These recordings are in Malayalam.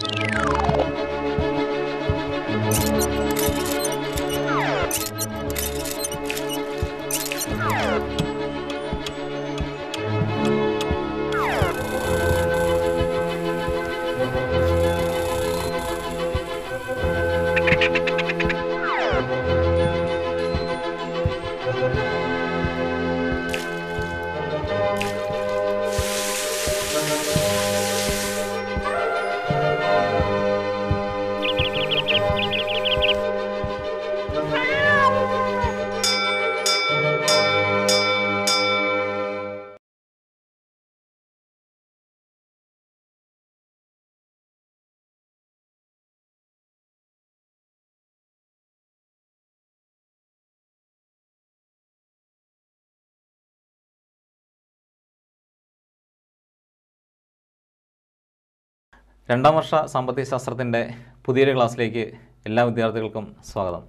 you രണ്ടാം വർഷ സാമ്പത്തിക ശാസ്ത്രത്തിൻ്റെ പുതിയൊരു ക്ലാസ്സിലേക്ക് എല്ലാ വിദ്യാർത്ഥികൾക്കും സ്വാഗതം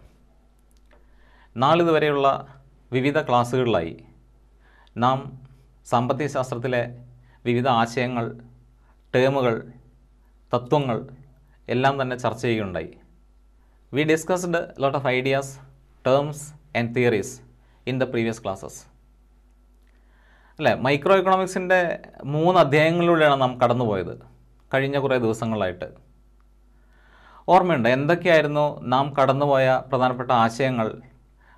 നാളിതുവരെയുള്ള വിവിധ ക്ലാസ്സുകളിലായി നാം സാമ്പത്തിക ശാസ്ത്രത്തിലെ വിവിധ ആശയങ്ങൾ ടേമുകൾ തത്വങ്ങൾ എല്ലാം തന്നെ ചർച്ച ചെയ്യുകയുണ്ടായി we discussed lot of ideas terms and theories in the previous classes അല്ലേ മൈക്രോ എക്കണോമിക്സിൻ്റെ മൂന്ന് അധ്യായങ്ങളിലൂടെയാണ് നാം കടന്നുപോയത് കഴിഞ്ഞ കുറേ ദിവസങ്ങളായിട്ട് ഓർമ്മയുണ്ട് എന്തൊക്കെയായിരുന്നു നാം കടന്നുപോയ പ്രധാനപ്പെട്ട ആശയങ്ങൾ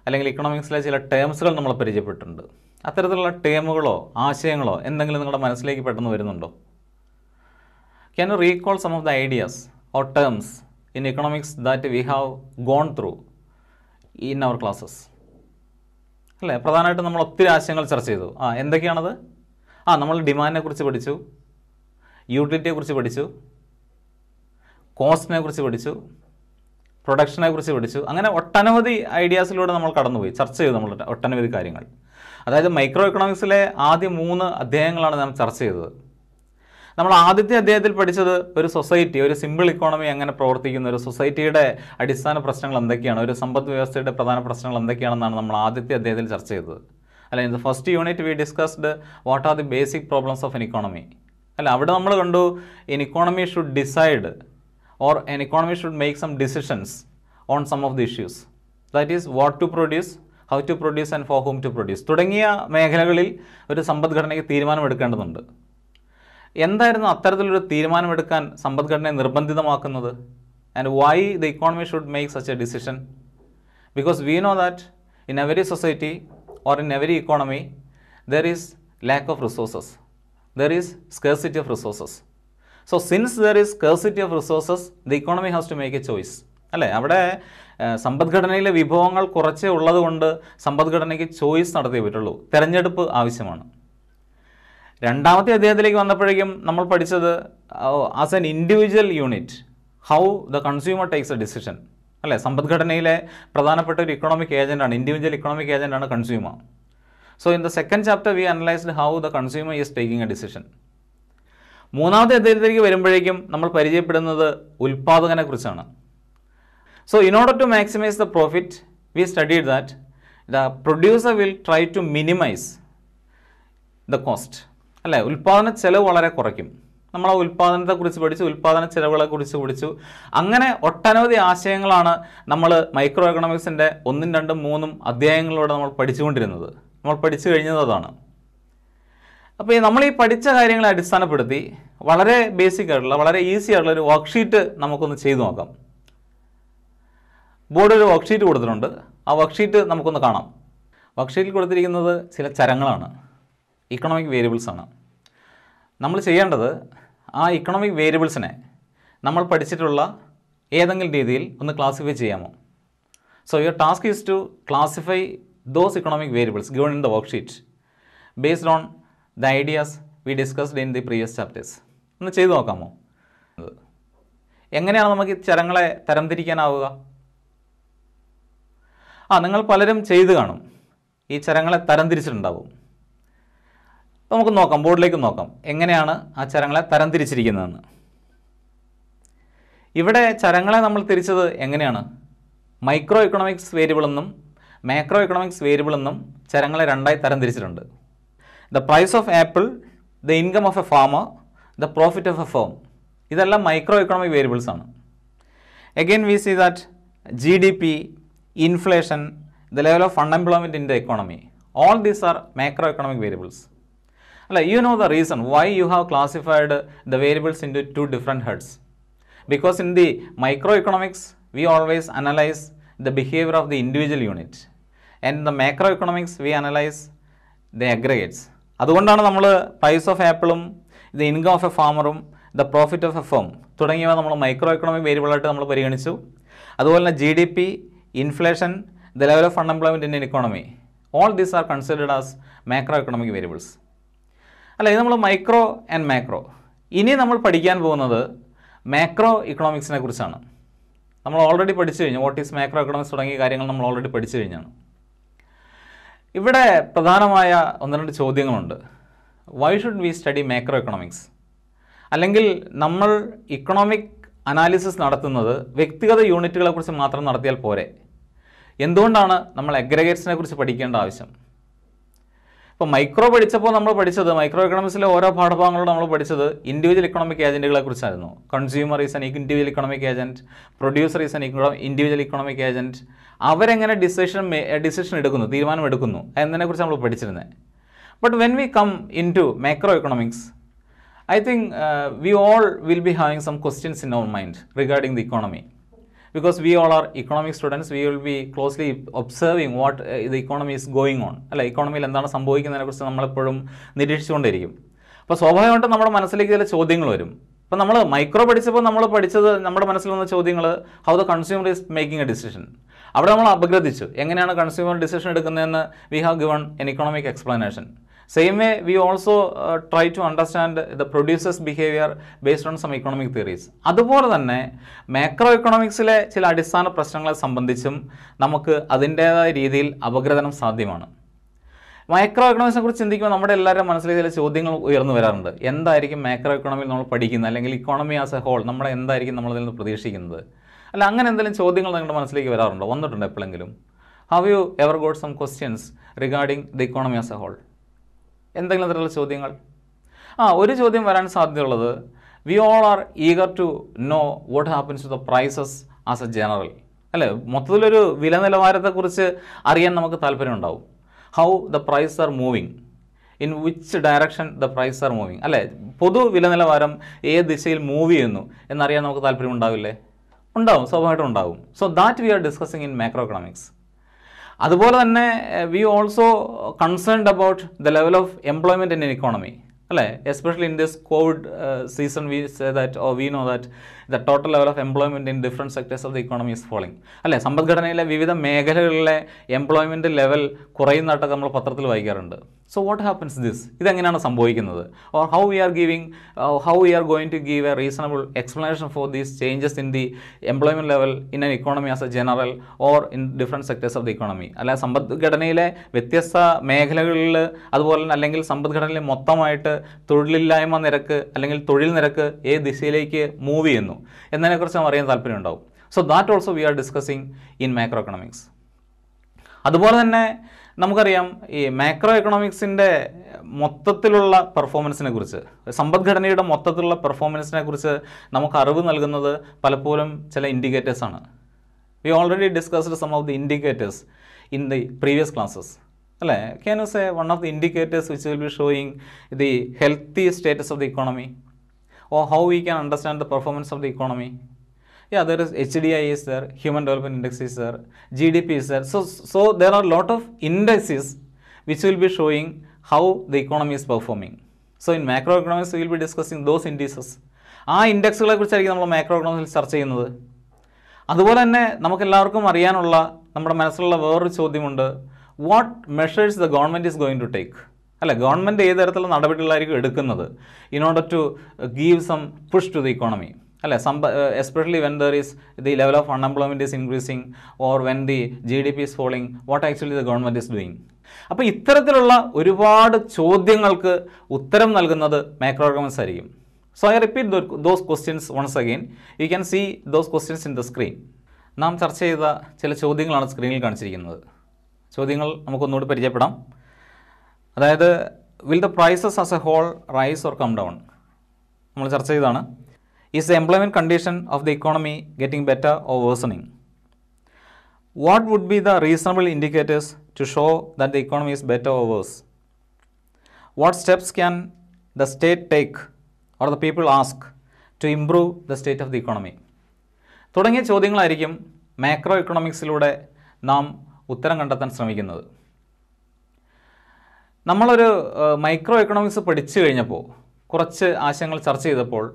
അല്ലെങ്കിൽ ഇക്കണോമിക്സിലെ ചില ടേംസുകൾ നമ്മൾ പരിചയപ്പെട്ടിട്ടുണ്ട് അത്തരത്തിലുള്ള ടേമുകളോ ആശയങ്ങളോ എന്തെങ്കിലും നിങ്ങളുടെ മനസ്സിലേക്ക് പെട്ടെന്ന് വരുന്നുണ്ടോ can you recall some of the ideas or terms in economics that we have gone through in our classes അല്ലേ പ്രധാനമായിട്ടും നമ്മൾ ഒത്തിരി ആശയങ്ങൾ ചർച്ച ചെയ്തു ആ എന്തൊക്കെയാണത് ആ നമ്മൾ ഡിമാൻഡിനെ കുറിച്ച് പഠിച്ചു യൂട്ടിലിറ്റിയെക്കുറിച്ച് പഠിച്ചു കോസ്റ്റിനെ കുറിച്ച് പഠിച്ചു പ്രൊഡക്ഷനെ കുറിച്ച് പഠിച്ചു അങ്ങനെ ഒട്ടനവധി ഐഡിയാസിലൂടെ നമ്മൾ കടന്നുപോയി ചർച്ച ചെയ്തു നമ്മൾ ഒട്ടനവധി കാര്യങ്ങൾ അതായത് മൈക്രോ ഇക്കണോമിക്സിലെ ആദ്യ മൂന്ന് അധ്യായങ്ങളാണ് നാം ചർച്ച ചെയ്തത് നമ്മൾ ആദ്യത്തെ അധ്യായത്തിൽ പഠിച്ചത് ഒരു സൊസൈറ്റി ഒരു സിമ്പിൾ ഇക്കോണമി എങ്ങനെ പ്രവർത്തിക്കുന്ന ഒരു സൊസൈറ്റിയുടെ അടിസ്ഥാന പ്രശ്നങ്ങൾ എന്തൊക്കെയാണ് ഒരു സമ്പദ് വ്യവസ്ഥയുടെ പ്രധാന പ്രശ്നങ്ങൾ എന്തൊക്കെയാണെന്നാണ് നമ്മൾ ആദ്യത്തെ അധ്യായത്തിൽ ചർച്ച ചെയ്തത് അല്ല in the first unit we discussed what are the basic problems of an economy അല്ല അവിടെ നമ്മൾ കണ്ടു an economy should decide or an economy should make some decisions on some of the issues that is what to produce how to produce and for whom to produce തുടങ്ങിയ മേഖലകളിൽ ഒരു സമ്പദ്ഘടനയ്ക്ക് തീരുമാനമെടുക്കേണ്ടതുണ്ട് എന്തായിരുന്നു അത്തരത്തിലൊരു തീരുമാനമെടുക്കാൻ സമ്പദ്ഘടനയെ നിർബന്ധിതമാക്കുന്നത് and why the economy should make such a decision because we know that in every society or in every economy there is lack of resources there is scarcity of resources. So since there is scarcity of resources the economy has to make a choice അല്ലേ അവിടെ സമ്പദ്ഘടനയിലെ വിഭവങ്ങൾ കുറച്ചേ ഉള്ളതുകൊണ്ട് സമ്പദ്ഘടനയ്ക്ക് ചോയ്സ് നടത്തിയേ പറ്റുള്ളൂ തിരഞ്ഞെടുപ്പ് ആവശ്യമാണ് രണ്ടാമത്തെ അദ്ദേഹത്തിലേക്ക് വന്നപ്പോഴേക്കും നമ്മൾ പഠിച്ചത് as an individual unit how the consumer takes a decision അല്ലേ സമ്പദ്ഘടനയിലെ പ്രധാനപ്പെട്ട ഒരു ഇക്കണോമിക് ഏജൻ്റാണ് ഇൻഡിവിജ്വൽ ഇക്കണോമിക് ഏജൻ്റാണ് consumer so in the second chapter we analysed how the consumer is taking a decision മൂന്നാമത്തെ അധ്യായത്തിലേക്ക് വരുമ്പോഴേക്കും നമ്മൾ പരിചയപ്പെടുന്നത് കുറിച്ചാണ് so in order to maximise the profit we studied that the producer will try to minimise the cost അല്ലേ ഉൽപ്പാദന ചെലവ് വളരെ കുറയ്ക്കും നമ്മൾ ആ ഉൽപ്പാദനത്തെക്കുറിച്ച് പഠിച്ചു ഉൽപ്പാദന ചെലവുകളെക്കുറിച്ച് പഠിച്ചു അങ്ങനെ ഒട്ടനവധി ആശയങ്ങളാണ് നമ്മൾ മൈക്രോ എക്കണോമിക്സിൻ്റെ ഒന്നും രണ്ടും മൂന്നും അധ്യായങ്ങളിലൂടെ നമ്മൾ പഠിച്ചുകൊണ്ടിരുന്നത് നമ്മൾ പഠിച്ചു കഴിഞ്ഞത് അതാണ് അപ്പോൾ നമ്മൾ ഈ പഠിച്ച കാര്യങ്ങളെ അടിസ്ഥാനപ്പെടുത്തി വളരെ ബേസിക് ആയിട്ടുള്ള വളരെ ഈസി ആയിട്ടുള്ള ഒരു വർക്ക്ഷീറ്റ് നമുക്കൊന്ന് ചെയ്തു നോക്കാം ബോർഡ് ഒരു വർക്ക്ഷീറ്റ് കൊടുത്തിട്ടുണ്ട് ആ വർക്ക്ഷീറ്റ് നമുക്കൊന്ന് കാണാം വർക്ക്ഷീറ്റിൽ കൊടുത്തിരിക്കുന്നത് ചില ചരങ്ങളാണ് ഇക്കണോമിക് വേരിയബിൾസ് ആണ് നമ്മൾ ചെയ്യേണ്ടത് ആ ഇക്കണോമിക് വേരിയബിൾസിനെ നമ്മൾ പഠിച്ചിട്ടുള്ള ഏതെങ്കിലും രീതിയിൽ ഒന്ന് ക്ലാസിഫൈ ചെയ്യാമോ so your task is to classify those economic variables given in the worksheet based on the ideas we discussed in the previous chapters. ഒന്ന് ചെയ്തു നോക്കാമോ എങ്ങനെയാണ് നമുക്ക് ചരങ്ങളെ തരംതിരിക്കാനാവുക ആ നിങ്ങൾ പലരും ചെയ്ത് കാണും ഈ ചരങ്ങളെ തരംതിരിച്ചിട്ടുണ്ടാവും നമുക്ക് നോക്കാം ബോർഡിലേക്ക് നോക്കാം എങ്ങനെയാണ് ആ ചരങ്ങളെ തരംതിരിച്ചിരിക്കുന്നതെന്ന് ഇവിടെ ചരങ്ങളെ നമ്മൾ തിരിച്ചത് എങ്ങനെയാണ് മൈക്രോ ഇക്കണോമിക്സ് വേരിയബിൾ എന്നും മാക്രോ ഇക്കണോമിക്സ് വേരിയബിൾ എന്നും ചരങ്ങളെ രണ്ടായി തരംതിരിച്ചിട്ടുണ്ട് the price of apple the income of a farmer the profit of a firm ഇതെല്ലാം മൈക്രോ ഇക്കണോമിക് വേരിയബിൾസ് ആണ് again we see that G D P inflation the level of unemployment in the economy all these are macro economic variables അല്ല you know the reason why you have classified the variables into two different heads because in the micro economics we always analyse the behaviour of the individual unit and the macro economics we analyse the aggregates അതുകൊണ്ടാണ് നമ്മൾ പ്രൈസ് ഓഫ് ആപ്പിളും ദ ഇൻകം ഓഫ് എ ഫാമറും the profit of a firm തുടങ്ങിയവ നമ്മൾ മൈക്രോ എക്കണോമിക് വേരിയബിളായിട്ട് നമ്മൾ പരിഗണിച്ചു അതുപോലെ തന്നെ G D P inflation the level of unemployment in economy all these are considered as macro economic variables അല്ല ഇത് നമ്മൾ മൈക്രോ ആൻഡ് മാക്രോ ഇനി നമ്മൾ പഠിക്കാൻ പോകുന്നത് മാക്രോ ഇക്കണോമിക്സിനെ കുറിച്ചാണ് നമ്മൾ ഓൾറെഡി പഠിച്ചു കഴിഞ്ഞു വാട്ട് ഈസ് മാക്രോ എക്കണോമിക്സ് തുടങ്ങിയ കാര്യങ്ങൾ നമ്മൾ ഓൾറെഡി പഠിച്ചു കഴിഞ്ഞാണ് ഇവിടെ പ്രധാനമായ ഒന്ന് രണ്ട് ചോദ്യങ്ങളുണ്ട് why should we study macro economics അല്ലെങ്കിൽ നമ്മൾ ഇക്കണോമിക് അനാലിസിസ് നടത്തുന്നത് വ്യക്തിഗത യൂണിറ്റുകളെക്കുറിച്ച് മാത്രം നടത്തിയാൽ പോരെ എന്തുകൊണ്ടാണ് നമ്മൾ അഗ്രഗേറ്റ്സിനെ കുറിച്ച് പഠിക്കേണ്ട ആവശ്യം ഇപ്പോൾ മൈക്രോ പഠിച്ചപ്പോൾ നമ്മൾ പഠിച്ചത് മൈക്രോ എക്കണോമിക്സിലെ ഓരോ പാഠഭാഗങ്ങളും നമ്മൾ പഠിച്ചത് ഇൻഡിവിജ്വൽ ഇക്കണോമിക് ഏജൻറ്റുകളെ കുറിച്ചായിരുന്നു consumer is an individual economic agent producer is an individual economic agent അവരെങ്ങനെ ഡിസിഷൻ ഡിസിഷൻ എടുക്കുന്നു തീരുമാനം എടുക്കുന്നു എന്നതിനെക്കുറിച്ച് നമ്മൾ പഠിച്ചിരുന്നത് but when we come into micro economics I think we all will be having some questions in our mind regarding the economy because we all are economic students we will be closely observing what the economy is going on അല്ല ഇക്കോണമിയിൽ എന്താണ് കുറിച്ച് നമ്മളെപ്പോഴും നിരീക്ഷിച്ചുകൊണ്ടിരിക്കും അപ്പോൾ സ്വാഭാവികമായിട്ടും നമ്മുടെ മനസ്സിലേക്ക് ചില ചോദ്യങ്ങൾ വരും അപ്പോൾ നമ്മൾ മൈക്രോ പഠിച്ചപ്പോൾ നമ്മൾ പഠിച്ചത് നമ്മുടെ മനസ്സിൽ വന്ന ചോദ്യങ്ങൾ how the consumer is making a decision അവിടെ നമ്മൾ അപഗ്രഥിച്ചു എങ്ങനെയാണ് കൺസ്യൂമർ ഡിസിഷൻ എടുക്കുന്നതെന്ന് we have given an economic explanation same way we also try to understand the producers behaviour based on some economic theories അതുപോലെ തന്നെ മാക്രോ ഇക്കണോമിക്സിലെ ചില അടിസ്ഥാന പ്രശ്നങ്ങളെ സംബന്ധിച്ചും നമുക്ക് അതിൻ്റേതായ രീതിയിൽ അപഗ്രഥനം സാധ്യമാണ് മൈക്രോ ഇക്കണോമിക്സിനെ കുറിച്ച് ചിന്തിക്കുമ്പോൾ നമ്മുടെ എല്ലാവരുടെ മനസ്സിൽ ചില ചോദ്യങ്ങൾ ഉയർന്നു വരാറുണ്ട് എന്തായിരിക്കും മാക്രോ ഇക്കണോമിയിൽ നമ്മൾ പഠിക്കുന്നത് അല്ലെങ്കിൽ ഇക്കോണമി ആസ് എ ഹോൾ നമ്മൾ എന്തായിരിക്കും നമ്മളതിൽ നിന്ന് പ്രതീക്ഷിക്കുന്നത് അല്ല അങ്ങനെ എന്തെങ്കിലും ചോദ്യങ്ങൾ നിങ്ങളുടെ മനസ്സിലേക്ക് വരാറുണ്ടോ വന്നിട്ടുണ്ട് എപ്പോഴെങ്കിലും have you ever got some questions regarding the economy as a whole എന്തെങ്കിലും തരത്തിലുള്ള ചോദ്യങ്ങൾ ആ ഒരു ചോദ്യം വരാൻ സാധ്യതയുള്ളത് we all are eager to know what happens to the prices as a general അല്ലേ മൊത്തത്തിലൊരു വില നിലവാരത്തെക്കുറിച്ച് അറിയാൻ നമുക്ക് താല്പര്യമുണ്ടാവും how the price are moving in which direction the price are moving അല്ലേ പൊതു വില നിലവാരം ഏത് ദിശയിൽ മൂവ് ചെയ്യുന്നു എന്നറിയാൻ നമുക്ക് താല്പര്യമുണ്ടാവില്ലേ ഉണ്ടാവും സ്വാഭാവികമായിട്ടും ഉണ്ടാവും so that we are discussing in macro economics അതുപോലെ തന്നെ we also concerned about the level of employment in an economy അല്ലേ especially in this covid season we say that oh we know that the total level of employment in different sectors of the economy is falling അല്ലേ സമ്പദ്ഘടനയിലെ വിവിധ മേഖലകളിലെ എംപ്ലോയ്മെൻറ്റ് ലെവൽ കുറയുന്നതായിട്ടൊക്കെ നമ്മൾ പത്രത്തിൽ വായിക്കാറുണ്ട് സോ വാട്ട് ഹാപ്പൻസ് ദിസ് ഇതെങ്ങനെയാണ് സംഭവിക്കുന്നത് or how we are giving how we are going to give a reasonable explanation for these changes in the employment level in an economy as a general or in different sectors of the economy അല്ലെ സമ്പദ്ഘടനയിലെ വ്യത്യസ്ത മേഖലകളിൽ അതുപോലെ തന്നെ അല്ലെങ്കിൽ സമ്പദ്ഘടനയിൽ മൊത്തമായിട്ട് തൊഴിലില്ലായ്മ നിരക്ക് അല്ലെങ്കിൽ തൊഴിൽ നിരക്ക് ഏത് ദിശയിലേക്ക് മൂവ് ചെയ്യുന്നു എന്നതിനെക്കുറിച്ച് നമ്മൾ അറിയാൻ താല്പര്യമുണ്ടാവും so that also we are discussing in macro economics അതുപോലെ തന്നെ നമുക്കറിയാം ഈ മാക്രോ എക്കണോമിക്സിൻ്റെ മൊത്തത്തിലുള്ള പെർഫോമൻസിനെ കുറിച്ച് സമ്പദ്ഘടനയുടെ മൊത്തത്തിലുള്ള പെർഫോമൻസിനെ കുറിച്ച് നമുക്ക് അറിവ് നൽകുന്നത് പലപ്പോഴും ചില ഇൻഡിക്കേറ്റേഴ്സാണ് we already discussed some of the indicators in the previous classes അല്ലേ can you say one of the indicators which will be showing the healthy status of the economy or how we can understand the performance of the economy yeah there is hdi is there human development index is there gdp is there so so there are lot of indices which will be showing how the economy is performing so in macroeconomics we will be discussing those indices ആ ഇൻഡെക്സുകളെ കുറിച്ചായിരിക്കും നമ്മൾ മാക്രോ എക്കണോമിക്സിൽ ചർച്ച ചെയ്യുന്നത് അതുപോലെ തന്നെ നമുക്കെല്ലാവർക്കും അറിയാനുള്ള നമ്മുടെ മനസ്സിലുള്ള വേറൊരു ചോദ്യമുണ്ട് what measures the government is going to take അല്ല ഗവൺമെൻറ് ഏത് തരത്തിലുള്ള നടപടികളായിരിക്കും എടുക്കുന്നത് in order to give some push to the economy അല്ലേ സംബ especially when there is the level of unemployment is increasing or when the G D P is falling what actually the government is doing അപ്പോൾ ഇത്തരത്തിലുള്ള ഒരുപാട് ചോദ്യങ്ങൾക്ക് ഉത്തരം നൽകുന്നത് മൈക്രോ ആർഗ്യുമെൻറ്റ്സ് ആയിരിക്കും so I repeat those questions once again you can see those questions in the screen നാം ചർച്ച ചെയ്ത ചില ചോദ്യങ്ങളാണ് സ്ക്രീനിൽ കാണിച്ചിരിക്കുന്നത് ചോദ്യങ്ങൾ നമുക്കൊന്നുകൂടി പരിചയപ്പെടാം അതായത് will the prices as a whole rise or come down നമ്മൾ ചർച്ച ചെയ്താണ് is the employment condition of the economy getting better or worsening what would be the reasonable indicators to show that the economy is better or worse what steps can the state take or the people ask to improve the state of the economy തുടങ്ങിയ ചോദ്യങ്ങളായിരിക്കും മാക്രോ ഇക്കണോമിക്സിലൂടെ നാം ഉത്തരം കണ്ടെത്താൻ ശ്രമിക്കുന്നത് നമ്മളൊരു മൈക്രോ എക്കണോമിക്സ് പഠിച്ചു കഴിഞ്ഞപ്പോൾ കുറച്ച് ആശയങ്ങൾ ചർച്ച ചെയ്തപ്പോൾ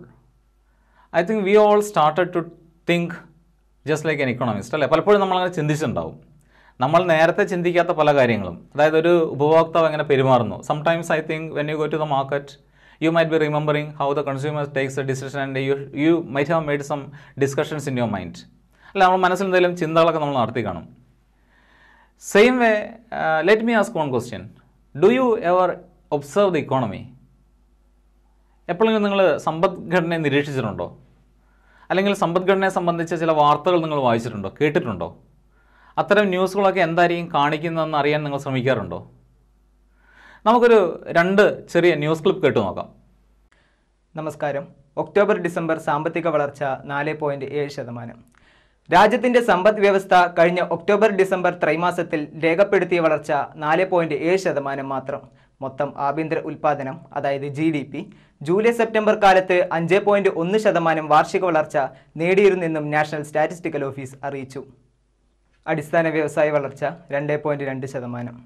I think we all started to think just like an economist അല്ലേ പലപ്പോഴും നമ്മളങ്ങനെ ചിന്തിച്ചിട്ടുണ്ടാവും നമ്മൾ നേരത്തെ ചിന്തിക്കാത്ത പല കാര്യങ്ങളും അതായത് ഒരു ഉപഭോക്താവ് എങ്ങനെ പെരുമാറുന്നു sometimes I think when you go to the market you might be remembering how the consumer takes a decision and you you might have made some discussions in your mind അല്ല നമ്മൾ മനസ്സിൽ എന്തെങ്കിലും ചിന്തകളൊക്കെ നമ്മൾ നടത്തി കാണും Same way, uh, let me ask one question. Do you ever observe the economy? എപ്പോഴെങ്കിലും നിങ്ങൾ സമ്പദ്ഘടനയെ നിരീക്ഷിച്ചിട്ടുണ്ടോ അല്ലെങ്കിൽ സമ്പദ്ഘടനയെ സംബന്ധിച്ച ചില വാർത്തകൾ നിങ്ങൾ വായിച്ചിട്ടുണ്ടോ കേട്ടിട്ടുണ്ടോ അത്തരം ന്യൂസുകളൊക്കെ എന്തായിരിക്കും കാണിക്കുന്നതെന്ന് അറിയാൻ നിങ്ങൾ ശ്രമിക്കാറുണ്ടോ നമുക്കൊരു രണ്ട് ചെറിയ ന്യൂസ് ക്ലിപ്പ് കേട്ടു നോക്കാം നമസ്കാരം ഒക്ടോബർ ഡിസംബർ സാമ്പത്തിക വളർച്ച നാല് പോയിൻറ്റ് ഏഴ് ശതമാനം രാജ്യത്തിന്റെ സമ്പദ് വ്യവസ്ഥ കഴിഞ്ഞ ഒക്ടോബർ ഡിസംബർ ത്രൈമാസത്തിൽ രേഖപ്പെടുത്തിയ വളർച്ച നാല് പോയിന്റ് ഏഴ് ശതമാനം മാത്രം മൊത്തം ആഭ്യന്തര ഉൽപാദനം അതായത് G D P July September കാലത്ത് അഞ്ച് പോയിന്റ് ഒന്ന് ശതമാനം വാർഷിക വളർച്ച നേടിയിരുന്നെന്നും നാഷണൽ സ്റ്റാറ്റിസ്റ്റിക്കൽ ഓഫീസ് അറിയിച്ചു അടിസ്ഥാന വ്യവസായ വളർച്ച രണ്ട് പോയിന്റ് രണ്ട് ശതമാനം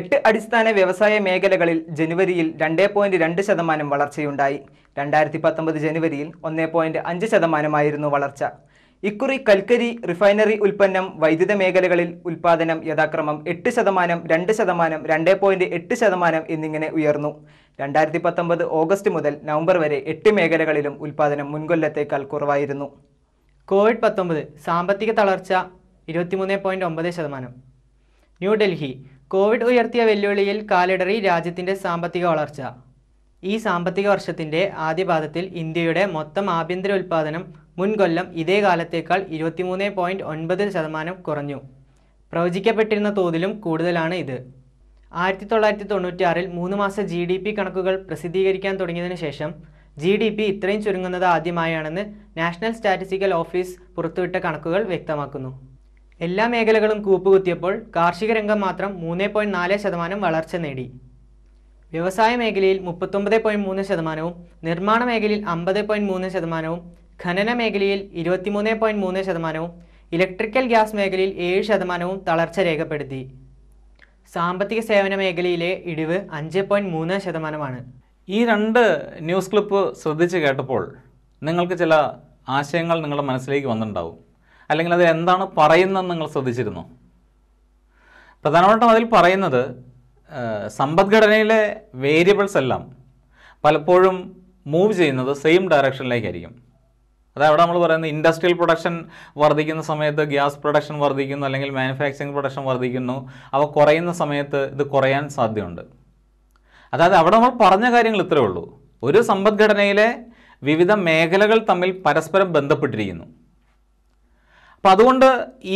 എട്ട് അടിസ്ഥാന വ്യവസായ മേഖലകളിൽ ജനുവരിയിൽ രണ്ട് പോയിന്റ് രണ്ട് ശതമാനം വളർച്ചയുണ്ടായി രണ്ടായിരത്തി പത്തൊമ്പത് ജനുവരിയിൽ ഒന്ന് പോയിന്റ് അഞ്ച് ശതമാനമായിരുന്നു വളർച്ച ഇക്കുറി കൽക്കരി റിഫൈനറി ഉൽപ്പന്നം വൈദ്യുത മേഖലകളിൽ ഉൽപ്പാദനം യഥാക്രമം എട്ട് ശതമാനം രണ്ട് ശതമാനം രണ്ട് പോയിന്റ് എട്ട് ശതമാനം എന്നിങ്ങനെ ഉയർന്നു രണ്ടായിരത്തി പത്തൊമ്പത് ഓഗസ്റ്റ് മുതൽ നവംബർ വരെ എട്ട് മേഖലകളിലും ഉൽപ്പാദനം മുൻകൊല്ലത്തേക്കാൾ കുറവായിരുന്നു കോവിഡ് പത്തൊമ്പത് സാമ്പത്തിക തളർച്ച ഇരുപത്തിമൂന്ന് പോയിൻറ്റ് ഒമ്പത് ശതമാനം ന്യൂഡൽഹി കോവിഡ് ഉയർത്തിയ വെല്ലുവിളിയിൽ കാലിടറി രാജ്യത്തിൻ്റെ സാമ്പത്തിക വളർച്ച ഈ സാമ്പത്തിക വർഷത്തിൻ്റെ ആദ്യപാദത്തിൽ ഇന്ത്യയുടെ മൊത്തം ആഭ്യന്തര ഉൽപ്പാദനം മുൻകൊല്ലം ഇതേ കാലത്തേക്കാൾ ഇരുപത്തിമൂന്ന് പോയിൻറ്റ് ഒൻപത് ശതമാനം കുറഞ്ഞു പ്രവചിക്കപ്പെട്ടിരുന്ന തോതിലും കൂടുതലാണ് ഇത് ആയിരത്തി തൊള്ളായിരത്തി തൊണ്ണൂറ്റിയാറിൽ മൂന്ന് മാസ ജി ഡി പി കണക്കുകൾ പ്രസിദ്ധീകരിക്കാൻ തുടങ്ങിയതിനു ശേഷം ജി ഡി പി ഇത്രയും ചുരുങ്ങുന്നത് ആദ്യമായാണെന്ന് നാഷണൽ സ്റ്റാറ്റിസ്റ്റിക്കൽ ഓഫീസ് പുറത്തുവിട്ട കണക്കുകൾ വ്യക്തമാക്കുന്നു എല്ലാ മേഖലകളും കൂപ്പുകുത്തിയപ്പോൾ കാർഷിക രംഗം മാത്രം മൂന്ന് പോയിൻറ്റ് നാല് ശതമാനം വളർച്ച നേടി വ്യവസായ മേഖലയിൽ മുപ്പത്തൊമ്പത് പോയിൻറ്റ് മൂന്ന് ശതമാനവും നിർമ്മാണ മേഖലയിൽ അമ്പത് പോയിൻറ്റ് മൂന്ന് ശതമാനവും ഖനന മേഖലയിൽ ഇരുപത്തിമൂന്ന് പോയിൻറ്റ് മൂന്ന് ശതമാനവും ഇലക്ട്രിക്കൽ ഗ്യാസ് മേഖലയിൽ ഏഴ് ശതമാനവും തളർച്ച രേഖപ്പെടുത്തി സാമ്പത്തിക സേവന മേഖലയിലെ ഇടിവ് അഞ്ച് പോയിൻറ്റ് മൂന്ന് ശതമാനമാണ് ഈ രണ്ട് ന്യൂസ് ക്ലിപ്പ് ശ്രദ്ധിച്ച് കേട്ടപ്പോൾ നിങ്ങൾക്ക് ചില ആശയങ്ങൾ നിങ്ങളുടെ മനസ്സിലേക്ക് വന്നിട്ടുണ്ടാവും അല്ലെങ്കിൽ അത് എന്താണ് പറയുന്നതെന്ന് നിങ്ങൾ ശ്രദ്ധിച്ചിരുന്നു പ്രധാനമായിട്ടും അതിൽ പറയുന്നത് സമ്പദ്ഘടനയിലെ വേരിയബിൾസ് എല്ലാം പലപ്പോഴും മൂവ് ചെയ്യുന്നത് സെയിം ഡയറക്ഷനിലേക്കായിരിക്കും അവിടെ നമ്മൾ പറയുന്നത് ഇൻഡസ്ട്രിയൽ പ്രൊഡക്ഷൻ വർദ്ധിക്കുന്ന സമയത്ത് ഗ്യാസ് പ്രൊഡക്ഷൻ വർദ്ധിക്കുന്നു അല്ലെങ്കിൽ മാനുഫാക്ചറിങ് പ്രൊഡക്ഷൻ വർദ്ധിക്കുന്നു അവ കുറയുന്ന സമയത്ത് ഇത് കുറയാൻ സാധ്യതയുണ്ട് അതായത് അവിടെ നമ്മൾ പറഞ്ഞ കാര്യങ്ങൾ ഇത്രയേ ഉള്ളൂ ഒരു സമ്പദ്ഘടനയിലെ വിവിധ മേഖലകൾ തമ്മിൽ പരസ്പരം ബന്ധപ്പെട്ടിരിക്കുന്നു അപ്പോൾ അതുകൊണ്ട്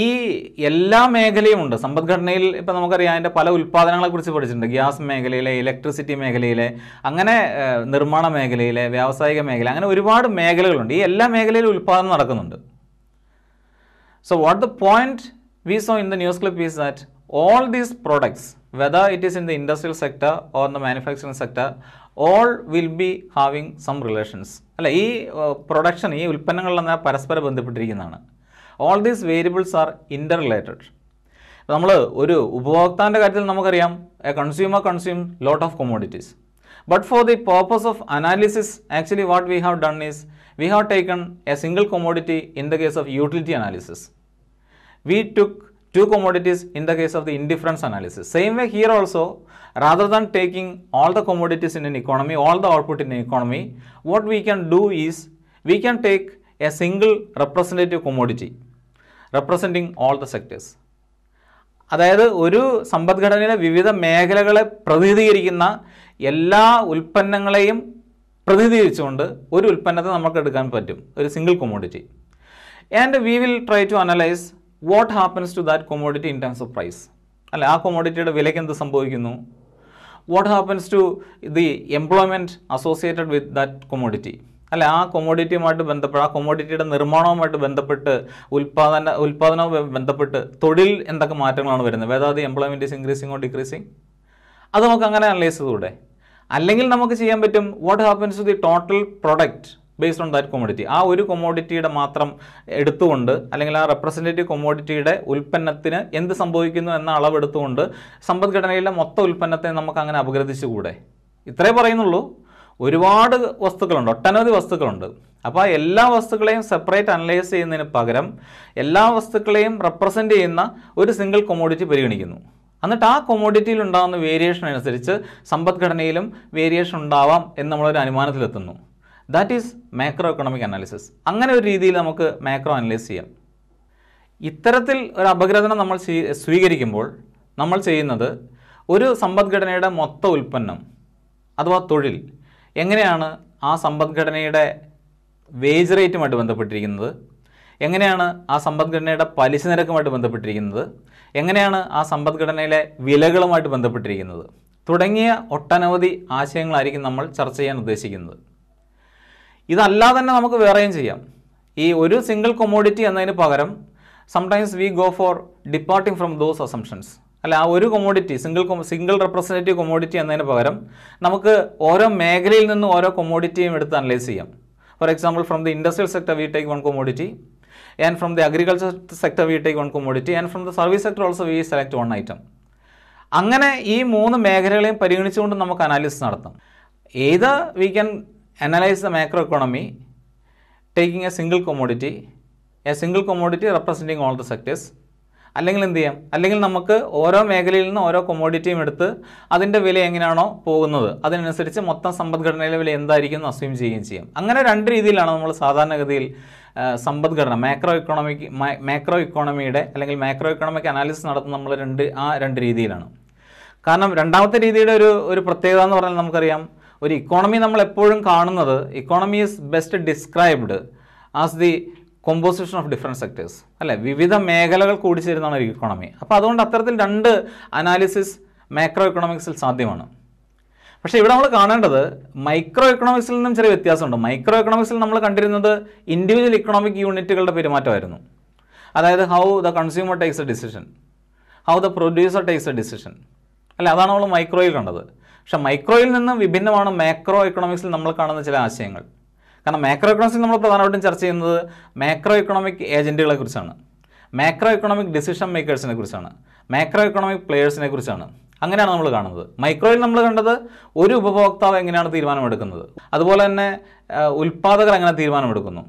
ഈ എല്ലാ മേഖലയും ഉണ്ട് സമ്പദ്ഘടനയിൽ ഇപ്പം നമുക്കറിയാം അതിൻ്റെ പല ഉൽപ്പാദനങ്ങളെക്കുറിച്ച് പഠിച്ചിട്ടുണ്ട് ഗ്യാസ് മേഖലയിലെ ഇലക്ട്രിസിറ്റി മേഖലയിലെ അങ്ങനെ നിർമ്മാണ മേഖലയിലെ വ്യാവസായിക മേഖല അങ്ങനെ ഒരുപാട് മേഖലകളുണ്ട് ഈ എല്ലാ മേഖലയിലും ഉൽപ്പാദനം നടക്കുന്നുണ്ട് so what the point we saw in the news clip is that all these products whether it is in the industrial sector or the manufacturing sector all will be having some relations അല്ല ഈ പ്രൊഡക്ഷൻ ഈ ഉൽപ്പന്നങ്ങളിലെന്ന പരസ്പരം ബന്ധപ്പെട്ടിരിക്കുന്നതാണ് all these variables are interrelated നമ്മൾ ഒരു ഉപഭോക്താവിൻ്റെ കാര്യത്തിൽ നമുക്കറിയാം a consumer consume lot of commodities but for the purpose of analysis actually what we have done is we have taken a single commodity in the case of utility analysis we took two commodities in the case of the indifference analysis. Same way here also, rather than taking all the commodities in an economy, all the output in an economy, what we can do is, we can take a single representative commodity representing all the sectors അതായത് ഒരു സമ്പദ്ഘടനയിലെ വിവിധ മേഖലകളെ പ്രതിനിധീകരിക്കുന്ന എല്ലാ ഉൽപ്പന്നങ്ങളെയും പ്രതിനിധീകരിച്ചുകൊണ്ട് ഒരു ഉൽപ്പന്നത്തെ നമുക്ക് എടുക്കാൻ പറ്റും ഒരു single commodity and we will try to analyse what happens to that commodity in terms of price അല്ല ആ കൊമോഡിറ്റിയുടെ വിലയ്ക്ക് എന്ത് സംഭവിക്കുന്നു what happens to the employment associated with that commodity അല്ല ആ കൊമോഡിറ്റിയുമായിട്ട് ബന്ധപ്പെട്ട് ആ കൊമോഡിറ്റിയുടെ നിർമ്മാണവുമായിട്ട് ബന്ധപ്പെട്ട് ഉൽപാദന ഉൽപ്പാദനവുമായി ബന്ധപ്പെട്ട് തൊഴിൽ എന്തൊക്കെ മാറ്റങ്ങളാണ് വരുന്നത് വേദാതി employment is increasing or decreasing അത് നമുക്ക് അങ്ങനെ അനലൈസ് ചെയ്തുകൂടെ അല്ലെങ്കിൽ നമുക്ക് ചെയ്യാൻ പറ്റും what happens the total product based on that commodity ആ ഒരു കൊമോഡിറ്റിയുടെ മാത്രം എടുത്തുകൊണ്ട് അല്ലെങ്കിൽ ആ റെപ്രസെൻറ്റേറ്റീവ് കൊമോഡിറ്റിയുടെ ഉൽപ്പന്നത്തിന് എന്ത് സംഭവിക്കുന്നു എന്ന അളവെടുത്തുകൊണ്ട് സമ്പദ്ഘടനയിലെ മൊത്തം ഉൽപ്പന്നത്തെ നമുക്ക് അങ്ങനെ അപഗ്രഥിച്ചുകൂടെ ഇത്രേ പറയുന്നുള്ളൂ ഒരുപാട് വസ്തുക്കളുണ്ട് ഒട്ടനവധി വസ്തുക്കളുണ്ട് അപ്പോൾ ആ എല്ലാ വസ്തുക്കളെയും സെപ്പറേറ്റ് അനലൈസ് ചെയ്യുന്നതിന് പകരം എല്ലാ വസ്തുക്കളെയും റെപ്രസെൻ്റ് ചെയ്യുന്ന ഒരു സിംഗിൾ കൊമോഡിറ്റി പരിഗണിക്കുന്നു എന്നിട്ട് ആ കൊമോഡിറ്റിയിൽ ഉണ്ടാകുന്ന വേരിയേഷൻ അനുസരിച്ച് സമ്പദ്ഘടനയിലും വേരിയേഷൻ ഉണ്ടാവാം എന്ന് നമ്മളൊരു അനുമാനത്തിലെത്തുന്നു that is macro economic analysis അങ്ങനെ ഒരു രീതിയിൽ നമുക്ക് മാക്രോ അനലൈസ് ചെയ്യാം ഇത്തരത്തിൽ ഒരു അപഗ്രഥനം നമ്മൾ സ്വീകരിക്കുമ്പോൾ നമ്മൾ ചെയ്യുന്നത് ഒരു സമ്പദ്ഘടനയുടെ മൊത്ത ഉൽപ്പന്നം അഥവാ തൊഴിൽ എങ്ങനെയാണ് ആ സമ്പദ്ഘടനയുടെ വേജ് റേറ്റുമായിട്ട് ബന്ധപ്പെട്ടിരിക്കുന്നത് എങ്ങനെയാണ് ആ സമ്പദ്ഘടനയുടെ പലിശ നിരക്കുമായിട്ട് ബന്ധപ്പെട്ടിരിക്കുന്നത് എങ്ങനെയാണ് ആ സമ്പദ്ഘടനയിലെ വിലകളുമായിട്ട് ബന്ധപ്പെട്ടിരിക്കുന്നത് തുടങ്ങിയ ഒട്ടനവധി ആശയങ്ങളായിരിക്കും നമ്മൾ ചർച്ച ചെയ്യാൻ ഉദ്ദേശിക്കുന്നത് ഇതല്ലാതെ തന്നെ നമുക്ക് വേറെയും ചെയ്യാം ഈ ഒരു സിംഗിൾ കൊമോഡിറ്റി എന്നതിന് പകരം sometimes we go for departing from those assumptions അല്ല ആ ഒരു commodity single single representative commodity എന്നതിന് പകരം നമുക്ക് ഓരോ മേഖലയിൽ നിന്ന് ഓരോ കൊമോഡിറ്റിയും എടുത്ത് അനലൈസ് ചെയ്യാം for example from the industrial sector we take one commodity and from the agriculture sector we take one commodity and from the service sector also we select one item അങ്ങനെ ഈ മൂന്ന് മേഖലകളെയും പരിഗണിച്ചുകൊണ്ട് നമുക്ക് അനാലിസിസ് നടത്താം ഏത് we can analyse the macro economy taking a single commodity a single commodity representing all the sectors അല്ലെങ്കിൽ എന്ത് ചെയ്യാം അല്ലെങ്കിൽ നമുക്ക് ഓരോ മേഖലയിൽ നിന്ന് ഓരോ കൊമോഡിറ്റിയും എടുത്ത് അതിൻ്റെ വില എങ്ങനെയാണോ പോകുന്നത് അതിനനുസരിച്ച് മൊത്തം സമ്പദ്ഘടനയിലെ വില എന്തായിരിക്കും എന്ന് അസ്യൂം ചെയ്യുകയും ചെയ്യാം അങ്ങനെ രണ്ട് രീതിയിലാണ് നമ്മൾ സാധാരണഗതിയിൽ സമ്പദ്ഘടന മാക്രോ ഇക്കോണമിക് മാക്രോ ഇക്കോണമിയുടെ അല്ലെങ്കിൽ മാക്രോ ഇക്കോണമിക് അനാലിസിസ് നടത്തുന്ന നമ്മൾ രണ്ട് ആ രണ്ട് രീതിയിലാണ് കാരണം രണ്ടാമത്തെ രീതിയുടെ ഒരു ഒരു പ്രത്യേകത എന്ന് പറഞ്ഞാൽ നമുക്കറിയാം ഒരു ഇക്കോണമി നമ്മൾ എപ്പോഴും കാണുന്നത് economy is best described as the composition of different sectors അല്ലേ വിവിധ മേഖലകൾ കൂടി ചേരുന്നതാണ് ഒരു ഇക്കോണമി അപ്പോൾ അതുകൊണ്ട് അത്തരത്തിൽ രണ്ട് അനാലിസിസ് മൈക്രോ ഇക്കണോമിക്സിൽ സാധ്യമാണ് പക്ഷേ ഇവിടെ നമ്മൾ കാണേണ്ടത് മൈക്രോ ഇക്കണോമിക്സിൽ നിന്നും ചെറിയ വ്യത്യാസമുണ്ട് മൈക്രോ ഇക്കണോമിക്സിൽ നമ്മൾ കണ്ടിരുന്നത് ഇൻഡിവിജ്വൽ ഇക്കണോമിക് യൂണിറ്റുകളുടെ പെരുമാറ്റമായിരുന്നു അതായത് how the consumer takes a decision how the producer takes a decision അല്ല അതാണ് നമ്മൾ മൈക്രോയിൽ കണ്ടത് പക്ഷേ മൈക്രോയിൽ നിന്നും വിഭിന്നമാണ് മാക്രോ ഇക്കണോമിക്സിൽ നമ്മൾ കാണുന്ന ചില ആശയങ്ങൾ കാരണം മാക്രോ എക്കണോമിക്സ് നമ്മൾ പ്രധാനമായിട്ടും ചർച്ച ചെയ്യുന്നത് മാക്രോ എക്കണോമിക് ഏജൻറ്റുകളെ കുറിച്ചാണ് മാക്രോ എക്കണോമിക് ഡിസിഷൻ മേക്കേഴ്സിനെ കുറിച്ചാണ് മാക്രോ എക്കണോമിക് പ്ലെയേഴ്സിനെ കുറിച്ചാണ് അങ്ങനെയാണ് നമ്മൾ കാണുന്നത് മൈക്രോയിൽ നമ്മൾ കണ്ടത് ഒരു ഉപഭോക്താവ് എങ്ങനെയാണ് തീരുമാനമെടുക്കുന്നത് അതുപോലെ തന്നെ ഉൽപ്പാദകർ എങ്ങനെ തീരുമാനമെടുക്കുന്നു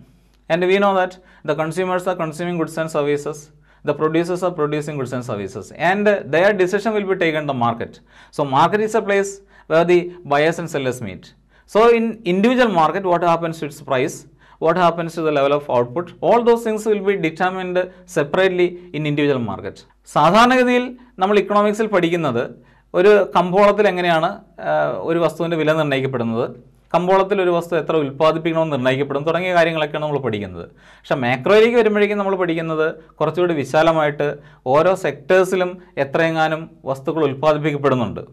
and we know that the consumers are consuming goods and services the producers are producing goods and services and their decision will be taken the market so market is a place where the buyers and sellers meet So in individual market, what happens to its price? What happens to the level of output? All those things will be determined separately in individual market. സാധാരണഗതിയിൽ നമ്മൾ ഇക്കണോമിക്സിൽ പഠിക്കുന്നത് ഒരു കമ്പോളത്തിൽ എങ്ങനെയാണ് ഒരു വസ്തുവിൻ്റെ വില നിർണ്ണയിക്കപ്പെടുന്നത് കമ്പോളത്തിൽ ഒരു വസ്തു എത്ര ഉൽപ്പാദിപ്പിക്കണമെന്ന് നിർണ്ണയിക്കപ്പെടും തുടങ്ങിയ കാര്യങ്ങളൊക്കെയാണ് നമ്മൾ പഠിക്കുന്നത് പക്ഷെ മാക്രോയിലേക്ക് വരുമ്പോഴേക്കും നമ്മൾ പഠിക്കുന്നത് കുറച്ചുകൂടി വിശാലമായിട്ട് ഓരോ സെക്ടേഴ്സിലും എത്രയെങ്ങാനും വസ്തുക്കൾ ഉൽപ്പാദിപ്പിക്കപ്പെടുന്നുണ്ട്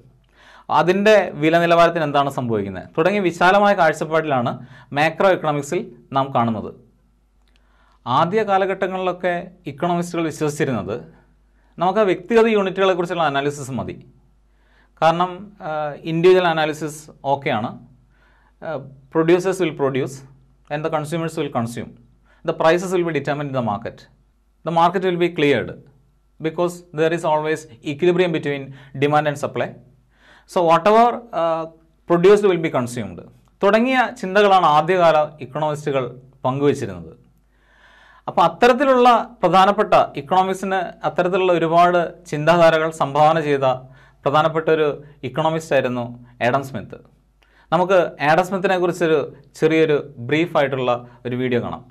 അതിൻ്റെ വില നിലവാരത്തിന് എന്താണ് സംഭവിക്കുന്നത് തുടങ്ങിയ വിശാലമായ കാഴ്ചപ്പാടിലാണ് മാക്രോ എക്കണോമിക്സിൽ നാം കാണുന്നത് ആദ്യ കാലഘട്ടങ്ങളിലൊക്കെ ഇക്കണോമിസ്റ്റുകൾ വിശ്വസിച്ചിരുന്നത് നമുക്ക് വ്യക്തിഗത യൂണിറ്റുകളെക്കുറിച്ചുള്ള അനാലിസിസ് മതി കാരണം ഇൻഡിവിജ്വൽ അനാലിസിസ് ഓക്കെയാണ് producers will produce and the consumers will consume the prices will be determine the market the market will be cleared because there is always equilibrium between demand and supply so whatever produced will be consumed തുടങ്ങിയ ചിന്തകളാണ് ആദ്യകാല ഇക്കണോമിസ്റ്റുകൾ പങ്കുവച്ചിരുന്നത് അപ്പോൾ അത്തരത്തിലുള്ള പ്രധാനപ്പെട്ട ഇക്കണോമിക്സിന് അത്തരത്തിലുള്ള ഒരുപാട് ചിന്താധാരകൾ സംഭാവന ചെയ്ത പ്രധാനപ്പെട്ട ഒരു ഇക്കണോമിസ്റ്റ് ആയിരുന്നു ആഡം സ്മിത്ത് നമുക്ക് ആഡം സ്മിത്തിനെ കുറിച്ചൊരു ചെറിയൊരു ബ്രീഫായിട്ടുള്ള ഒരു വീഡിയോ കാണാം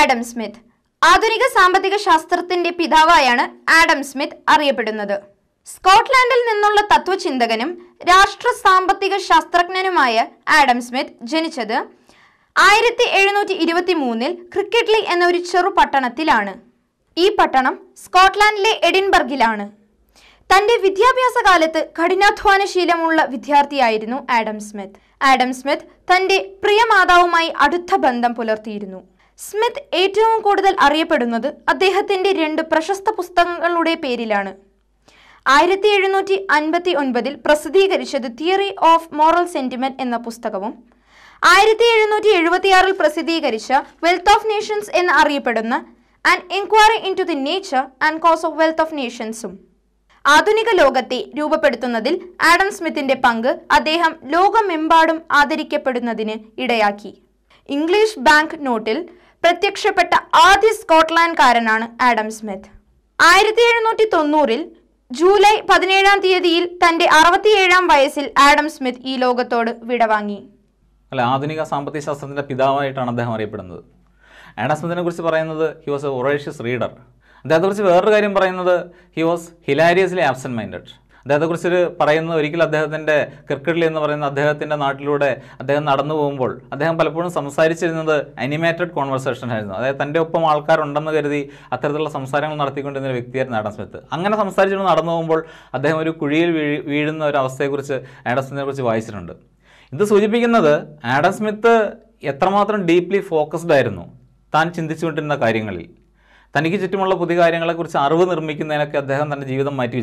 ആഡം സ്മിത്ത് ആധുനിക സാമ്പത്തിക ശാസ്ത്രത്തിന്റെ പിതാവായാണ് ആഡം സ്മിത്ത് അറിയപ്പെടുന്നത് സ്കോട്ട്ലാൻഡിൽ നിന്നുള്ള തത്വചിന്തകനും രാഷ്ട്ര സാമ്പത്തിക ശാസ്ത്രജ്ഞനുമായ ആഡം സ്മിത്ത് ജനിച്ചത് ആയിരത്തി എഴുന്നൂറ്റി ഇരുപത്തി മൂന്നിൽ ക്രിക്കറ്റ്ലി എന്ന ഒരു ചെറു പട്ടണത്തിലാണ് ഈ പട്ടണം സ്കോട്ട്ലാൻഡിലെ എഡിൻബർഗിലാണ് തന്റെ വിദ്യാഭ്യാസ കാലത്ത് കഠിനാധ്വാനശീലമുള്ള വിദ്യാർത്ഥിയായിരുന്നു ആഡം സ്മിത്ത് ആഡം സ്മിത്ത് തന്റെ പ്രിയ മാതാവുമായി അടുത്ത ബന്ധം പുലർത്തിയിരുന്നു സ്മിത്ത് ഏറ്റവും കൂടുതൽ അറിയപ്പെടുന്നത് അദ്ദേഹത്തിന്റെ രണ്ട് പ്രശസ്ത പുസ്തകങ്ങളുടെ പേരിലാണ് ആയിരത്തി എഴുന്നൂറ്റി അൻപത്തി ഒൻപതിൽ പ്രസിദ്ധീകരിച്ചത് തിയറി ഓഫ് മോറൽ സെന്റിമെന്റ് എന്ന പുസ്തകവും ആയിരത്തി എഴുന്നൂറ്റി എഴുപത്തിയാറിൽ പ്രസിദ്ധീകരിച്ച വെൽത്ത് ഓഫ് നേഷൻസ് എന്ന് അറിയപ്പെടുന്ന and inquiry into the nature and cause of wealth of നേഷൻസും ആധുനിക ലോകത്തെ രൂപപ്പെടുത്തുന്നതിൽ ആഡം സ്മിത്തിന്റെ പങ്ക് അദ്ദേഹം ലോകമെമ്പാടും ആദരിക്കപ്പെടുന്നതിന് ഇടയാക്കി ഇംഗ്ലീഷ് ബാങ്ക് നോട്ടിൽ പ്രത്യക്ഷപ്പെട്ട ആദ്യ സ്കോട്ട്ലാൻഡ് കാരനാണ് ആഡം സ്മിത്ത് ആയിരത്തി എഴുന്നൂറ്റി തൊണ്ണൂറിൽ ജൂലൈ പതിനേഴാം തീയതിയിൽ തന്റെ അറുപത്തിയേഴാം വയസ്സിൽ ആഡം സ്മിത്ത് ഈ ലോകത്തോട് വിടവാങ്ങി അല്ല ആധുനിക സാമ്പത്തിക ശാസ്ത്രത്തിന്റെ പിതാവായിട്ടാണ് അദ്ദേഹം അറിയപ്പെടുന്നത് ആഡം സ്മിത്തിനെ കുറിച്ച് പറയുന്നത് he was a voracious reader അദ്ദേഹത്തെക്കുറിച്ച് വേറൊരു കാര്യം പറയുന്നത് he was hilariously absent minded അദ്ദേഹത്തെക്കുറിച്ച് പറയുന്നത് ഒരിക്കലും അദ്ദേഹത്തിൻ്റെ ക്രിക്കറ്റിൽ എന്ന് പറയുന്ന അദ്ദേഹത്തിൻ്റെ നാട്ടിലൂടെ അദ്ദേഹം നടന്നു പോകുമ്പോൾ അദ്ദേഹം പലപ്പോഴും സംസാരിച്ചിരുന്നത് അനിമേറ്റഡ് കോൺവെർസേഷൻ ആയിരുന്നു അതായത് തൻ്റെ ഒപ്പം ആൾക്കാരുണ്ടെന്ന് കരുതി അത്തരത്തിലുള്ള സംസാരങ്ങൾ നടത്തിക്കൊണ്ടിരുന്ന ഒരു വ്യക്തിയായിരുന്നു ആഡം സ്മിത്ത് അങ്ങനെ സംസാരിച്ചുകൊണ്ട് നടന്നു പോകുമ്പോൾ അദ്ദേഹം ഒരു കുഴിയിൽ വീഴുന്ന ഒരു അവസ്ഥയെക്കുറിച്ച് ആഡം സ്മിത്തിനെ കുറിച്ച് വായിച്ചിട്ടുണ്ട് ഇത് സൂചിപ്പിക്കുന്നത് ആഡം സ്മിത്ത് എത്രമാത്രം ഡീപ്ലി ഫോക്കസ്ഡ് ആയിരുന്നു താൻ ചിന്തിച്ചുകൊണ്ടിരുന്ന കാര്യങ്ങളിൽ തനിക്ക് ചുറ്റുമുള്ള പുതിയ കാര്യങ്ങളെക്കുറിച്ച് അറിവ് നിർമ്മിക്കുന്നതിനൊക്കെ അദ്ദേഹം തൻ്റെ ജീവിതം മാറ്റി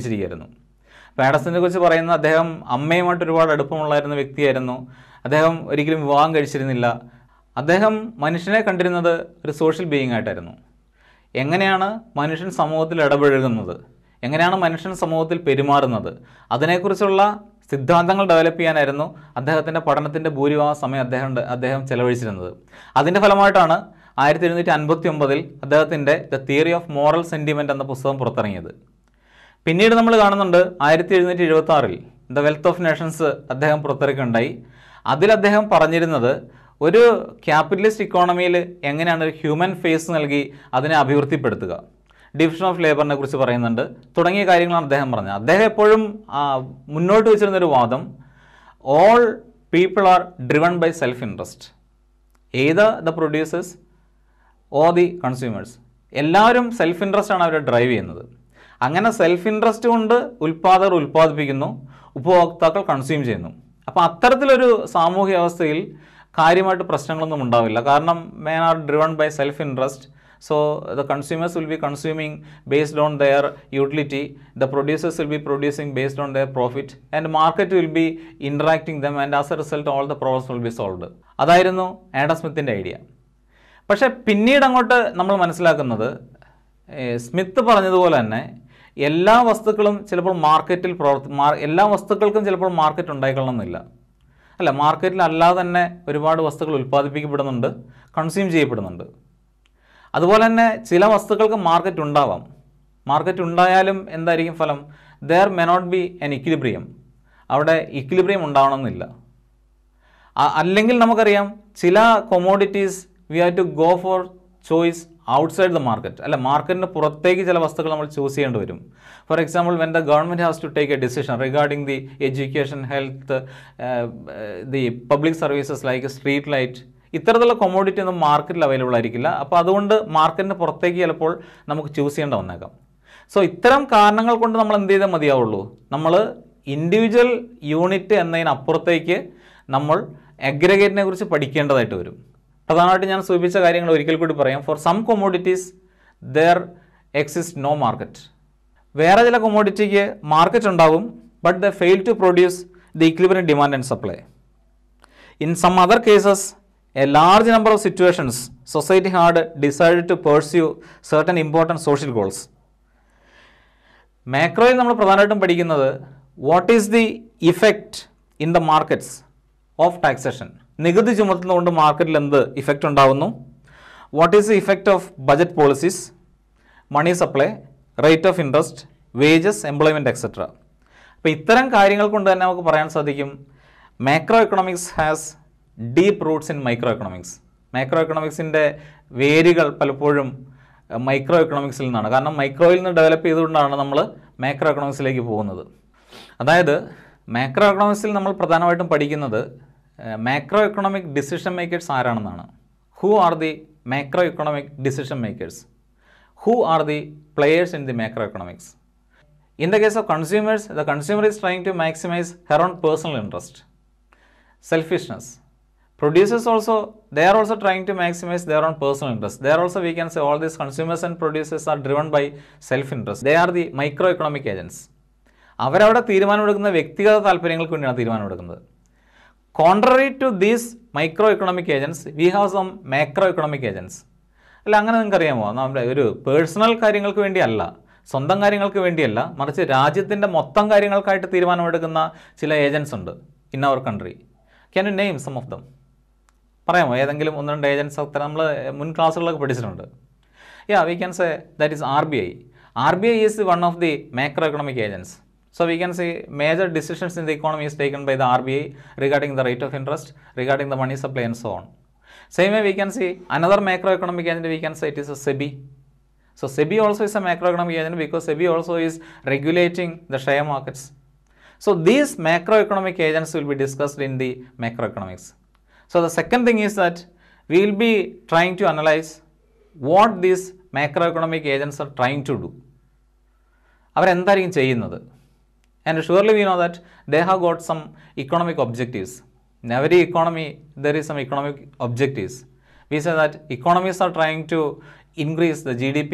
പാഡസനെ കുറിച്ച് പറയുന്ന അദ്ദേഹം അമ്മയുമായിട്ട് ഒരുപാട് അടുപ്പമുള്ളായിരുന്ന വ്യക്തിയായിരുന്നു അദ്ദേഹം ഒരിക്കലും വിവാഹം കഴിച്ചിരുന്നില്ല അദ്ദേഹം മനുഷ്യനെ കണ്ടിരുന്നത് ഒരു സോഷ്യൽ ബീയിങ് ആയിട്ടായിരുന്നു എങ്ങനെയാണ് മനുഷ്യൻ സമൂഹത്തിൽ ഇടപഴകുന്നത് എങ്ങനെയാണ് മനുഷ്യൻ സമൂഹത്തിൽ പെരുമാറുന്നത് അതിനെക്കുറിച്ചുള്ള സിദ്ധാന്തങ്ങൾ ഡെവലപ്പ് ചെയ്യാനായിരുന്നു അദ്ദേഹത്തിൻ്റെ പഠനത്തിൻ്റെ ഭൂരിഭാഗം സമയം അദ്ദേഹം അദ്ദേഹം ചെലവഴിച്ചിരുന്നത് അതിൻ്റെ ഫലമായിട്ടാണ് ആയിരത്തി എഴുന്നൂറ്റി അൻപത്തി ഒമ്പതിൽ അദ്ദേഹത്തിൻ്റെ the theory of moral sentiment എന്ന പുസ്തകം പുറത്തിറങ്ങിയത് പിന്നീട് നമ്മൾ കാണുന്നുണ്ട് ആയിരത്തി എഴുന്നൂറ്റി എഴുപത്തി ആറിൽ ദ വെൽത്ത് ഓഫ് നേഷൻസ് അദ്ദേഹം പുറത്തിറക്കുണ്ടായി അതിൽ അദ്ദേഹം പറഞ്ഞിരുന്നത് ഒരു ക്യാപിറ്റലിസ്റ്റ് ഇക്കോണമിയിൽ എങ്ങനെയാണ് ഒരു ഹ്യൂമൻ ഫേസ് നൽകി അതിനെ അഭിവൃദ്ധിപ്പെടുത്തുക ഡിവിഷൻ ഓഫ് ലേബറിനെ കുറിച്ച് പറയുന്നുണ്ട് തുടങ്ങിയ കാര്യങ്ങളാണ് അദ്ദേഹം പറഞ്ഞത് അദ്ദേഹം എപ്പോഴും മുന്നോട്ട് വെച്ചിരുന്നൊരു വാദം all people are driven by self interest ഏത് the producers or the consumers എല്ലാവരും സെൽഫ് ഇൻട്രസ്റ്റ് ആണ് അവരെ ഡ്രൈവ് ചെയ്യുന്നത് അങ്ങനെ സെൽഫ് ഇൻട്രസ്റ്റ് കൊണ്ട് ഉൽപാദകർ ഉൽപ്പാദിപ്പിക്കുന്നു ഉപഭോക്താക്കൾ കൺസ്യൂം ചെയ്യുന്നു അപ്പോൾ അത്തരത്തിലൊരു സാമൂഹിക അവസ്ഥയിൽ കാര്യമായിട്ട് പ്രശ്നങ്ങളൊന്നും ഉണ്ടാവില്ല കാരണം men are driven by self interest so the consumers will be consuming based on their utility the producers will be producing based on their profit and market will be interacting them and as a result all the problems will be solved അതായിരുന്നു ആഡം സ്മിത്തിൻ്റെ ഐഡിയ പക്ഷേ പിന്നീട് അങ്ങോട്ട് നമ്മൾ മനസ്സിലാക്കുന്നത് സ്മിത്ത് പറഞ്ഞതുപോലെ തന്നെ എല്ലാ വസ്തുക്കളും ചിലപ്പോൾ മാർക്കറ്റിൽ പ്രവർത്തി എല്ലാ വസ്തുക്കൾക്കും ചിലപ്പോൾ മാർക്കറ്റ് ഉണ്ടായിക്കൊള്ളണമെന്നില്ല അല്ല മാർക്കറ്റിൽ അല്ലാതെ തന്നെ ഒരുപാട് വസ്തുക്കൾ ഉൽപ്പാദിപ്പിക്കപ്പെടുന്നുണ്ട് കൺസ്യൂം ചെയ്യപ്പെടുന്നുണ്ട് അതുപോലെ തന്നെ ചില വസ്തുക്കൾക്ക് മാർക്കറ്റ് ഉണ്ടാവാം മാർക്കറ്റ് ഉണ്ടായാലും എന്തായിരിക്കും ഫലം there may not be an equilibrium അവിടെ ഇക്വിലിബ്രിയം ഉണ്ടാവണമെന്നില്ല അല്ലെങ്കിൽ നമുക്കറിയാം ചില commodities we have to go for choice outside the market അല്ല മാർക്കറ്റിന് പുറത്തേക്ക് ചില വസ്തുക്കൾ നമ്മൾ ചൂസ് ചെയ്യേണ്ടി വരും for example when the government has to take a decision regarding the education health the public services like street light ഇത്തരത്തിലുള്ള കൊമോഡിറ്റി ഒന്നും മാർക്കറ്റിൽ അവൈലബിൾ ആയിരിക്കില്ല അപ്പോൾ അതുകൊണ്ട് മാർക്കറ്റിന് പുറത്തേക്ക് ചിലപ്പോൾ നമുക്ക് ചൂസ് ചെയ്യേണ്ട വന്നേക്കാം സോ ഇത്തരം കാരണങ്ങൾ കൊണ്ട് നമ്മൾ എന്ത് ചെയ്താൽ മതിയാവുള്ളൂ നമ്മൾ ഇൻഡിവിജ്വൽ യൂണിറ്റ് എന്നതിനപ്പുറത്തേക്ക് നമ്മൾ അഗ്രഗേറ്റിനെ കുറിച്ച് പഠിക്കേണ്ടതായിട്ട് വരും പ്രധാനമായിട്ട് ഞാൻ സൂചിപ്പിച്ച കാര്യങ്ങൾ ഒരിക്കൽ കൂടി പറയാം for some commodities there exist no market വേറെ ചില കൊമോഡിറ്റിക്ക് മാർക്കറ്റ് ഉണ്ടാവും but the fail to produce the equilibrium demand and supply in some other cases a large number of situations society had decide to pursue certain important social goals മാക്രോയിൽ നമ്മൾ പ്രധാനമായിട്ടും പഠിക്കുന്നത് what is the effect in the markets of taxation നികുതി ചുമത്തുന്നതുകൊണ്ട് മാർക്കറ്റിൽ എന്ത് ഇഫക്റ്റ് ഉണ്ടാവുന്നു what is the effect of budget policies money supply rate of interest wages employment etcetera അപ്പോൾ ഇത്തരം കാര്യങ്ങൾ കൊണ്ട് തന്നെ നമുക്ക് പറയാൻ സാധിക്കും macro economics has deep roots in micro economics micro എക്കണോമിക്സിൻ്റെ വേരുകൾ പലപ്പോഴും മൈക്രോ എക്കണോമിക്സിൽ നിന്നാണ് കാരണം മൈക്രോയിൽ നിന്ന് ഡെവലപ്പ് ചെയ്തുകൊണ്ടാണ് നമ്മൾ മാക്രോ എക്കണോമിക്സിലേക്ക് പോകുന്നത് അതായത് മാക്രോ എക്കണോമിക്സിൽ നമ്മൾ പ്രധാനമായിട്ടും പഠിക്കുന്നത് മാക്രോ എക്കണോമിക് ഡിസിഷൻ മേക്കേഴ്സ് ആരാണെന്നാണ് who are the macro economic decision makers who are the players in the macro economics in the case of consumers the consumer is trying to maximise her own personal interest selfishness producers also they are also trying to maximise their own personal interest there also we can say all these consumers and producers are driven by self interest they are the micro economic agents അവരവിടെ തീരുമാനമെടുക്കുന്ന വ്യക്തിഗത താല്പര്യങ്ങൾക്ക് വേണ്ടിയാണ് തീരുമാനമെടുക്കുന്നത് contrary to these micro economic agents we have some micro economic agents അല്ല അങ്ങനെ നിങ്ങൾക്കറിയാമോ നമ്മുടെ ഒരു പേഴ്സണൽ കാര്യങ്ങൾക്ക് വേണ്ടിയല്ല സ്വന്തം കാര്യങ്ങൾക്ക് വേണ്ടിയല്ല മറിച്ച് രാജ്യത്തിൻ്റെ മൊത്തം കാര്യങ്ങൾക്കായിട്ട് തീരുമാനമെടുക്കുന്ന ചില ഏജൻസ് ഉണ്ട് in our country can you name some of them പറയാമോ ഏതെങ്കിലും ഒന്ന് രണ്ട് ഏജൻസ് ഒക്കെ നമ്മൾ മുൻ ക്ലാസ്സുകളിലൊക്കെ പഠിച്ചിട്ടുണ്ട് yeah we can say that is R B I R B I is one of the micro economic agents So we can see major decisions in the economy is taken by the RBI regarding the rate of interest, regarding the money supply and so on. Same way we can see another macroeconomic agent we can say it is a SEBI. So SEBI also is a macroeconomic agent because SEBI also is regulating the share markets. So these macroeconomic agents will be discussed in the macroeconomics. So the second thing is that we will be trying to analyze what these macroeconomic agents are trying to do. അവരെന്തായിരിക്കും ചെയ്യുന്നത് and surely we know that they have got some economic objectives. In every economy, there is some economic objectives. We say that economies are trying to increase the GDP,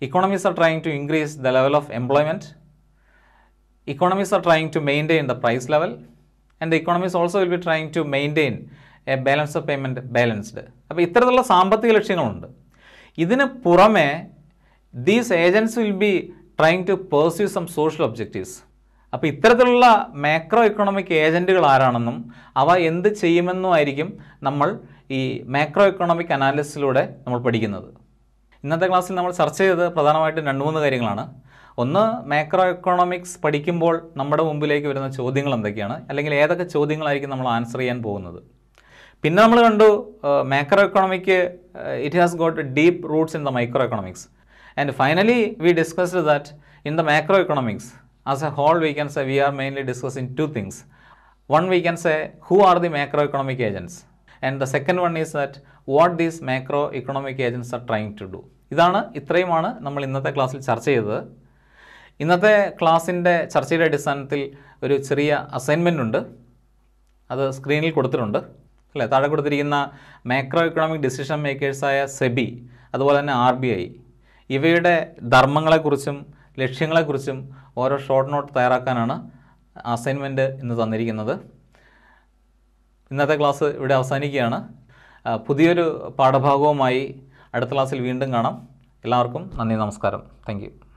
economies are trying to increase the level of employment, economies are trying to maintain the price level, and the economies also will be trying to maintain a balance of payment balanced. അപ്പോൾ ഇത്തരത്തിലുള്ള സാമ്പത്തിക ലക്ഷ്യങ്ങളുണ്ട് trying to pursue some social objectives അപ്പോൾ ഇത്തരത്തിലുള്ള മാക്രോ ഇക്കണോമിക് ഏജൻറ്റുകൾ ആരാണെന്നും അവ എന്ത് ചെയ്യുമെന്നും ആയിരിക്കും നമ്മൾ ഈ മാക്രോ ഇക്കണോമിക് അനാലിസിലൂടെ നമ്മൾ പഠിക്കുന്നത് ഇന്നത്തെ ക്ലാസ്സിൽ നമ്മൾ ചർച്ച ചെയ്തത് പ്രധാനമായിട്ടും രണ്ട് മൂന്ന് കാര്യങ്ങളാണ് ഒന്ന് മാക്രോ എക്കണോമിക്സ് പഠിക്കുമ്പോൾ നമ്മുടെ മുമ്പിലേക്ക് വരുന്ന ചോദ്യങ്ങൾ എന്തൊക്കെയാണ് അല്ലെങ്കിൽ ഏതൊക്കെ ചോദ്യങ്ങളായിരിക്കും നമ്മൾ ആൻസർ ചെയ്യാൻ പോകുന്നത് പിന്നെ നമ്മൾ കണ്ടു macro economic it has got deep roots in the micro economics And finally, we discussed that in the macroeconomics, as a whole, we can say we are mainly discussing two things. One, we can say who are the macroeconomic agents. And the second one is that what these macroeconomic agents are trying to do. ഇതാണ് ഇത്രയുമാണ് നമ്മൾ ഇന്നത്തെ ക്ലാസ്സിൽ ചർച്ച ചെയ്തത് ഇന്നത്തെ ക്ലാസ്സിൻ്റെ ചർച്ചയുടെ അടിസ്ഥാനത്തിൽ ഒരു ചെറിയ അസൈൻമെൻ്റ് ഉണ്ട് അത് സ്ക്രീനിൽ കൊടുത്തിട്ടുണ്ട് അല്ലേ താഴെ കൊടുത്തിരിക്കുന്ന മാക്രോ എക്കണോമിക് ഡിസിഷൻ മേക്കേഴ്സായ സെബി അതുപോലെ തന്നെ ആർ ബി ഐ ഇവയുടെ ധർമ്മങ്ങളെക്കുറിച്ചും ലക്ഷ്യങ്ങളെക്കുറിച്ചും ഓരോ ഷോർട്ട് നോട്ട് തയ്യാറാക്കാനാണ് അസൈൻമെൻറ്റ് ഇന്ന് തന്നിരിക്കുന്നത് ഇന്നത്തെ ക്ലാസ് ഇവിടെ അവസാനിക്കുകയാണ് പുതിയൊരു പാഠഭാഗവുമായി അടുത്ത ക്ലാസ്സിൽ വീണ്ടും കാണാം എല്ലാവർക്കും നന്ദി നമസ്കാരം താങ്ക്